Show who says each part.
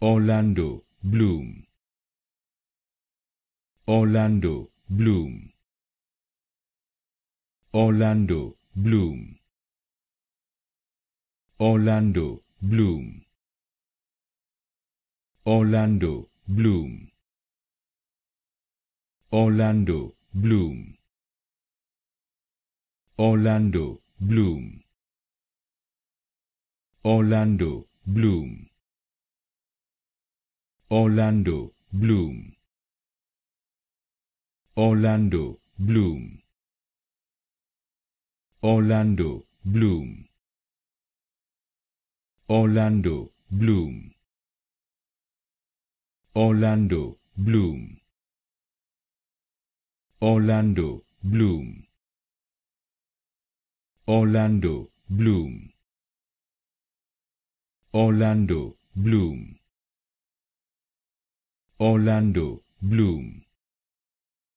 Speaker 1: Orlando Bloom Orlando Bloom Orlando Bloom Orlando Bloom Orlando Bloom Orlando Bloom Orlando Bloom Orlando Bloom Orlando Bloom Orlando Bloom Orlando Bloom Orlando Bloom Orlando Bloom Orlando Bloom Orlando Bloom Orlando Bloom Orlando Bloom